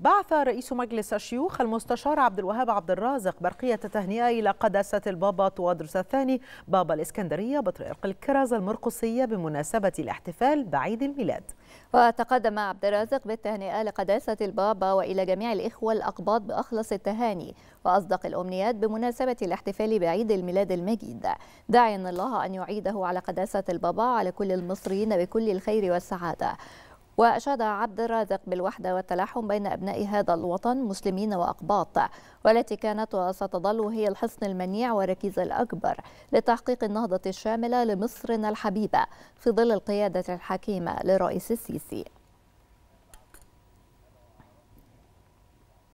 بعث رئيس مجلس الشيوخ المستشار عبد الوهاب عبد الرازق برقية تهنئة إلى قداسة البابا طوادرس الثاني بابا الإسكندرية بطريق الكرز المرقصية بمناسبة الاحتفال بعيد الميلاد وتقدم عبد الرازق بالتهنئة لقداسة البابا وإلى جميع الإخوة الأقباط بأخلص التهاني وأصدق الأمنيات بمناسبة الاحتفال بعيد الميلاد المجيد داعيا الله أن يعيده على قداسة البابا على كل المصريين بكل الخير والسعادة وأشاد عبد الرازق بالوحدة والتلاحم بين أبناء هذا الوطن مسلمين وأقباط والتي كانت وستظل هي الحصن المنيع والركيز الأكبر لتحقيق النهضة الشاملة لمصرنا الحبيبة في ظل القيادة الحكيمة للرئيس السيسي